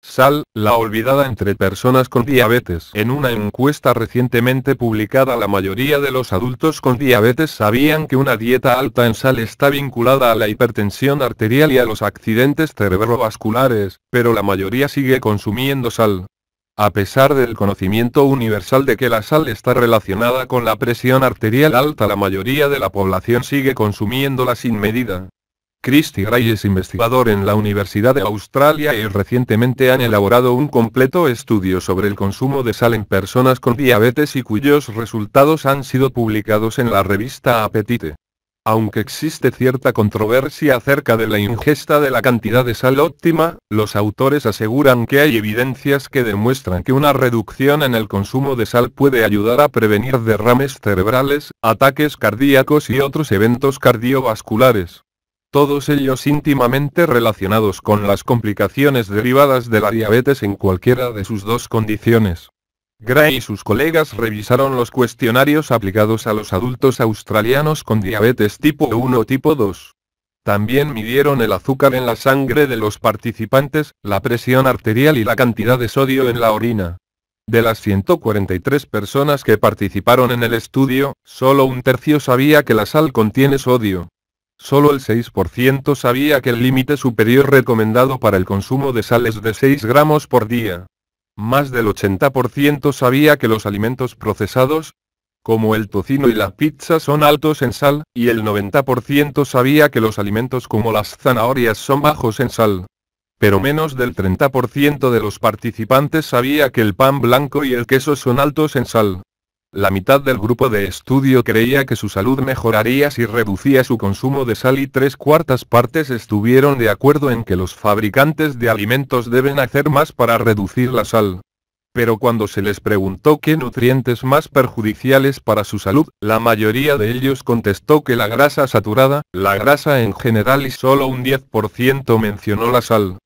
Sal, la olvidada entre personas con diabetes. En una encuesta recientemente publicada la mayoría de los adultos con diabetes sabían que una dieta alta en sal está vinculada a la hipertensión arterial y a los accidentes cerebrovasculares, pero la mayoría sigue consumiendo sal. A pesar del conocimiento universal de que la sal está relacionada con la presión arterial alta, la mayoría de la población sigue consumiéndola sin medida. Christy Gray es investigador en la Universidad de Australia y recientemente han elaborado un completo estudio sobre el consumo de sal en personas con diabetes y cuyos resultados han sido publicados en la revista Apetite. Aunque existe cierta controversia acerca de la ingesta de la cantidad de sal óptima, los autores aseguran que hay evidencias que demuestran que una reducción en el consumo de sal puede ayudar a prevenir derrames cerebrales, ataques cardíacos y otros eventos cardiovasculares todos ellos íntimamente relacionados con las complicaciones derivadas de la diabetes en cualquiera de sus dos condiciones. Gray y sus colegas revisaron los cuestionarios aplicados a los adultos australianos con diabetes tipo 1 o tipo 2. También midieron el azúcar en la sangre de los participantes, la presión arterial y la cantidad de sodio en la orina. De las 143 personas que participaron en el estudio, solo un tercio sabía que la sal contiene sodio. Solo el 6% sabía que el límite superior recomendado para el consumo de sal es de 6 gramos por día. Más del 80% sabía que los alimentos procesados, como el tocino y la pizza son altos en sal, y el 90% sabía que los alimentos como las zanahorias son bajos en sal. Pero menos del 30% de los participantes sabía que el pan blanco y el queso son altos en sal. La mitad del grupo de estudio creía que su salud mejoraría si reducía su consumo de sal y tres cuartas partes estuvieron de acuerdo en que los fabricantes de alimentos deben hacer más para reducir la sal. Pero cuando se les preguntó qué nutrientes más perjudiciales para su salud, la mayoría de ellos contestó que la grasa saturada, la grasa en general y solo un 10% mencionó la sal.